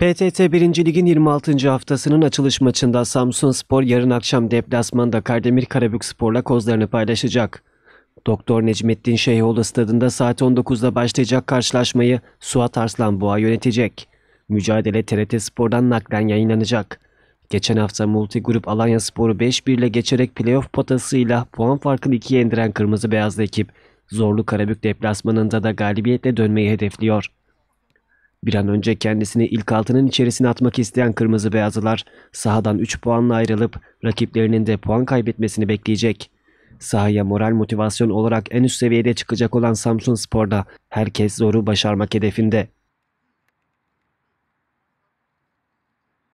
PTT 1. Lig'in 26. haftasının açılış maçında Samsun Spor yarın akşam deplasmanda Kardemir Karabük Spor'la kozlarını paylaşacak. Doktor Necmettin Şeyhoğlu stadında saat 19'da başlayacak karşılaşmayı Suat Arslanboğa yönetecek. Mücadele TRT Spor'dan naklen yayınlanacak. Geçen hafta Multi Grup Alanya Spor'u 5-1 ile geçerek playoff potasıyla puan farkını ikiye indiren Kırmızı Beyazlı ekip, zorlu Karabük deplasmanında da galibiyetle dönmeyi hedefliyor. Bir an önce kendisini ilk altının içerisine atmak isteyen kırmızı beyazlılar sahadan 3 puanla ayrılıp rakiplerinin de puan kaybetmesini bekleyecek. Sahaya moral motivasyon olarak en üst seviyede çıkacak olan Samsun Spor'da herkes zoru başarmak hedefinde.